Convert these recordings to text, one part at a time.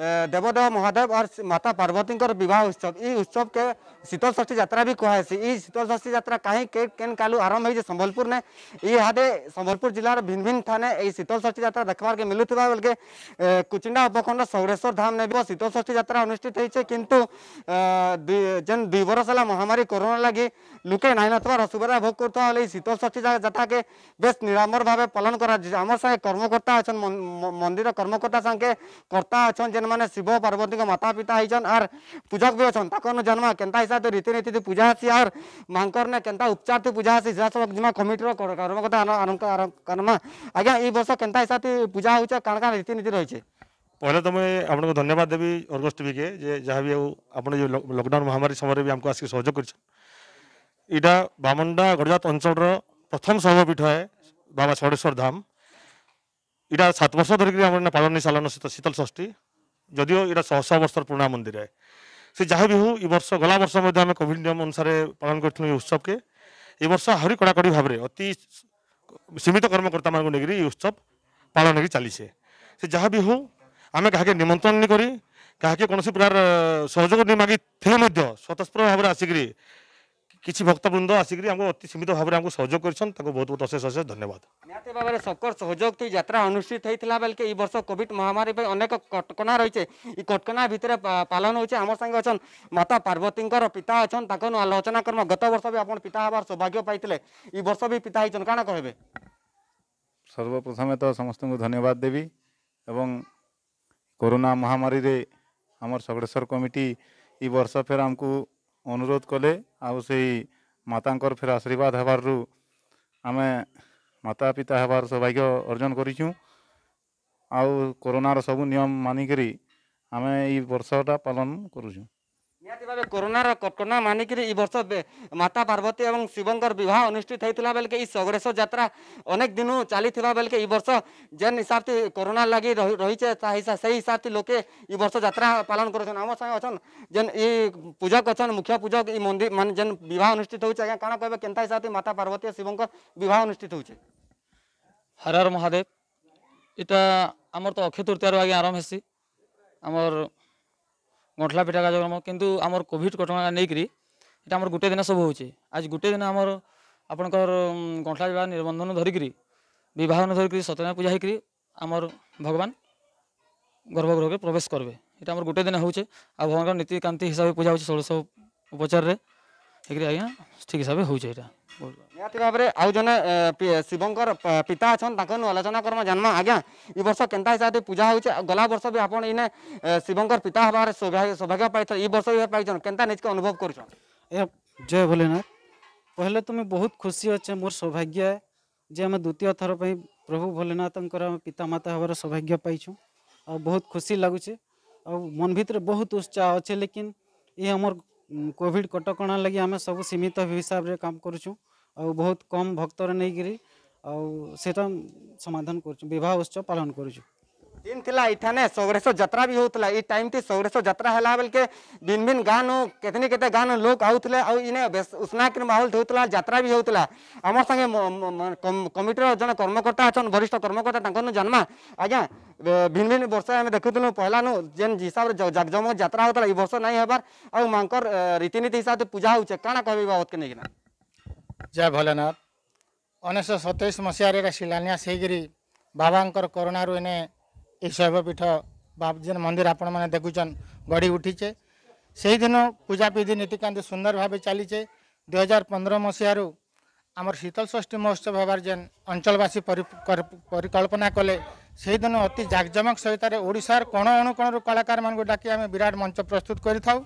देवदेव महादेव और माता पार्वती बहुत उत्सव ये उत्सव के शीतल षष्ठी जरा भी कहुसी ये शीतल षष्ठी जरा कहीं केन कालू आरंभ हो संबलपुर ने इहादे संबलपुर जिलार भिन्न भिन्न थाने ये शीतल षष्ठी जरा देखवार के मिलूता बल्कि कुचिंडा उपखंड सौरेश्वर धाम ने भी शीतल षष्ठी जरा अनुष्ठित होती किंतु जेन दुई बरस है महामारी कोरोना लगी लुके ना असुविधा भोग कर शीतलष्ठी शीतल षष्ठी जता के बेस निरामर भाव पालन करम आम कर्मकर्ता अच्छा मंदिर कर्मकर्ता संगे कर्ता अच्छा जेन मैंने शिव पार्वती के माता पिता होन आर पूजक भी अच्छा तक जन्म के हिसाब से रीतिनीति थी पूजा आसी आर मांकर ने के उपचार थी पूजा आसी सब जिमा कमिटर कर्मकता करमा आज्ञा ये वर्ष के हिसाब से पूजा हो काण काण रीतिनीति रही पहले तो मुझे आपको धन्यवाद देवी अर्गस टी के जे जहाँ भी आप लकडाउन महामारी समय भी आमको आसिक सहयोग कर बामंडा गड़जात अंचल प्रथम शैवपीठ है बाबा षडेश्वर धाम यहाँ सात वर्ष धरिक पालन नहीं सालान शीतल षष्ठी যদিও এটা শহ শহ বর্ষর পুরোনা মন্দির সে যা বি হো এই বর্ষ গলা বর্ষ আমি কোভিড নিয়ম অনুসারে পালন করেছিল এই উৎসবকে এই বর্ষ আহরি কড়াকড়ি ভাবে অতি সীমিত কর্মকর্তা মানুষ নিয়ে এই উৎসব পালন হয়ে চালিছে সে যা বি হো আমি কাহাকে নিমন্ত্রণ নি করি কাহাকে কোণী প্রকার সহযোগ নি মাগি থে স্বতঃস্ফূর্ত ভাবে আসিকি कि भक्तवृन्द आसि अति सीमित भावन त बहुत अशेष अशे धन्यवाद सकर सहयोग जात्रा अनुष्ठित कोभिड महामारि अनेक कटकै यी कटकणा भित्र पालन हुन्छन् माता पर्वती पिता अछन् त आलोचना कर्म गत वर्ष पिता हवार सौभाग्य पाइँदै यी वर्ष पिता है छन् कहाँ के त समस्तै धन्यवाद देबी ए महामरी आमडेश कमिटी यी वर्ष फेरि ଅନୁରୋଧ କଲେ ଆଉ ସେଇ ମାତାଙ୍କର ଫେର ଆଶୀର୍ବାଦ ହେବାରୁ ଆମେ ମାତା ପିତା ହେବାର ସୌଭାଗ୍ୟ ଅର୍ଜନ କରିଛୁ ଆଉ କରୋନାର ସବୁ ନିୟମ ମାନିକରି ଆମେ ଏଇ ବର୍ଷଟା ପାଳନ କରୁଛୁ ভাবে করোনাৰ কৰ্তনা মানি ڪري এই বছৰ মাতা পার্বতী আৰু শিবংগৰ বিৱাহ অনুষ্ঠিত হৈছিল তলা বলকে এই সগ্ৰেছ যাত্ৰা অনেক দিনো চলিছিল তলা বলকে এই বছৰ জন হিচাপে করোনা লাগি ৰৈছে তাৰ হিচাপে সেই হিচাপে লোকে এই বছৰ যাত্ৰা পালন কৰছন আমাৰ সৈতে জন এই পূজা কৰছন মুখ্য পূজা এই মন্দিৰ মানে জন বিৱাহ অনুষ্ঠিত হৈছে কাণ ক'ব কেনতা হিচাপে মাতা পার্বতী শিবংগৰ বিৱাহ অনুষ্ঠিত হৈছে হৰ হৰ মহাদেৱ এটা আমাৰ তো অক্ষেতৰতে আৰু আহে আৰাম হ'ছী আমাৰ ଗଣ୍ଠଲା ପିଠା କାର୍ଯ୍ୟକ୍ରମ କିନ୍ତୁ ଆମର କୋଭିଡ଼ ଘଟଣା ନେଇକରି ଏଇଟା ଆମର ଗୋଟେ ଦିନ ସବୁ ହେଉଛି ଆଜି ଗୋଟେ ଦିନ ଆମର ଆପଣଙ୍କର ଗଣ୍ଠଲା ବିବାହ ନିର୍ବନ୍ଧନ ଧରିକିରି ବିବାହନ ଧରିକିରି ସତ୍ୟନାରାୟଣ ପୂଜା ହେଇକିରି ଆମର ଭଗବାନ ଗର୍ଭଗୃହରେ ପ୍ରବେଶ କରିବେ এটা আমার গোটে দিন হচ্ছে আর ভগবান নীতিকান্তি হিসাবে পূজা হচ্ছে ষোলশ উপচারে ঠিক আজ্ঞা ঠিক হিসাবে হচ্ছে এটা आउ जने शिवंकर पिता अच्छा आलोचना करमा जन्म आज्ञा यर्ष के पूजा हो गला वर्ष भी आप शिवंकर पिता हमारे हाँ सौभाग्य पाई ये वर्ष भी पाइन के अनुभव कर जय भोलेनाथ पहले तो मुझे बहुत खुशी अच्छे मोर सौभाग्य जे आम द्वितीय थर पर प्रभु भोलेनाथ पितामाता हमारे सौभाग्य पाई आ बहुत खुशी लगुचे आ मन भितर बहुत उत्साह अच्छे लेकिन ये आम कॉविड कटक लगी आम सब सीमित हिसाब से काम कर बहुत कम भक्त नहीं करा समाधान करवाह उत्सव पालन करुच्छू दिन थिला इठाने सौग्रेस जत्रा भी होता इस टाइम थी सौग्रेस जत्रा है बल्कि भिन भिन गाँ नु केत गाँ नु लोक आउले आने उष्णाक माहौल होता जत्रा भी होता संगे सागे कमिटर जन कर्मकर्ता अच्छे वरिष्ठ कर्मकर्ता जन्मा आज्ञा भिन भिन वर्ष देखुल पहला नु जेन हिसाब से जगजम जत्रा होता है यर्ष नहीं हबार आउ माँ रीतनीति हिसाब से पूजा हो कण कह बाबत के नहीं जय भोलेनाथ उन्नीस सतैश मसीह शिलान्यास बाबा करोन इन्हें এই শୈবপীঠ বাবজীর মন্দির আপনার দেখুছেন গড়ি উঠিছে সেইদিন পূজাবিধি নীতিকান্তি সুন্দর ভাবে চালিছে দুই হাজার পনেরো মশিয়ার আমার শীতলষষ্ঠী মহোৎসব হবার যে অঞ্চলবাসী পরিকল্পনা কলে সেইদিন অতি জাকজমক সহিতার ওড়শার কোণ অনুকোণর কলাকার মানুষ ডাকি আমি বিরাট মঞ্চ প্রস্তুত করে থাও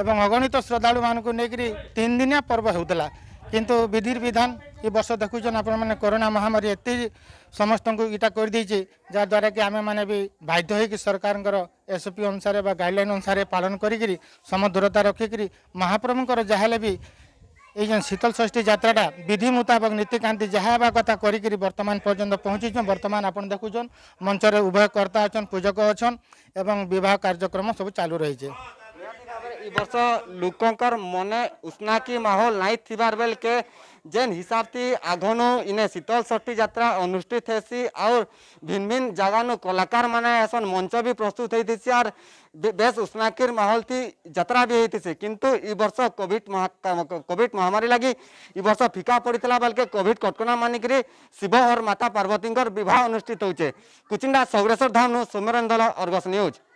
এবং অগণিত শ্রদ্ধাড়ু মানুষ নেই তিন দিনিয়া পর্ব হেউলা কিন্তু বিধির বিধান ଏ ବର୍ଷ ଦେଖୁଛନ୍ ଆପଣମାନେ କରୋନା ମହାମାରୀ ଏତେ ସମସ୍ତଙ୍କୁ ଇଟା କରିଦେଇଛି ଯାହାଦ୍ୱାରା କି ଆମେମାନେ ବି ବାଧ୍ୟ ହୋଇକି ସରକାରଙ୍କର ଏସ୍ଓପି ଅନୁସାରେ ବା ଗାଇଡ଼ଲାଇନ୍ ଅନୁସାରେ ପାଳନ କରିକିରି ସମ ଦୂରତା ରଖିକିରି ମହାପ୍ରଭୁଙ୍କର ଯାହାହେଲେ ବି ଏଇ ଯେନ୍ ଶୀତଳ ଷଷ୍ଠୀ ଯାତ୍ରାଟା ବିଧି ମୁତାବକ ନୀତିକାନ୍ତି ଯାହା ହେବା କଥା କରିକିରି ବର୍ତ୍ତମାନ ପର୍ଯ୍ୟନ୍ତ ପହଞ୍ଚିଛନ୍ ବର୍ତ୍ତମାନ ଆପଣ ଦେଖୁଛନ୍ ମଞ୍ଚରେ ଉଭୟ କର୍ତ୍ତା ଅଛନ୍ ପୂଜକ ଅଛନ୍ ଏବଂ ବିବାହ କାର୍ଯ୍ୟକ୍ରମ ସବୁ ଚାଲୁ ରହିଛି ବର୍ଷ ଲୋକଙ୍କର ମନେ ଉଷ୍ଣାକି ମାହୋଲ ନାଇଁ ଥିବାର ବେଲକେ ଯେନ୍ ହିସାବଟି ଆଘନୁ ଇନେ ଶୀତଳ ଷଷ୍ଠୀ ଯାତ୍ରା ଅନୁଷ୍ଠିତ ହେସି ଆଉର୍ ଭିନ୍ନ ଭିନ୍ନ ଜାଗାନୁ କଲାକାରମାନେ ଏସନ୍ ମଞ୍ଚ ବି ପ୍ରସ୍ତୁତ ହେଇଥିସି ଆର୍ ବେଶ ଉଷ୍ଣାକିର ମାହୋଲ ଥି ଯାତ୍ରା ବି ହେଇଥିସି କିନ୍ତୁ ଇ ବର୍ଷ କୋଭିଡ୍ କୋଭିଡ୍ ମହାମାରୀ ଲାଗି ଇ ବର୍ଷ ଫିକା ପଡ଼ିଥିଲା ବେଲକେ କୋଭିଡ୍ କଟକଣା ମାନିକିରି ଶିବ ଅର୍ ମାତା ପାର୍ବତୀଙ୍କର ବିବାହ ଅନୁଷ୍ଠିତ ହଉଛେ କୁଚିଣ୍ଡା ସଗ୍ରେଶ୍ୱର ଧାମନୁ ସୁମରନ୍ ଦଲ ଅର୍ଗସ୍ ନ୍ୟୁଜ୍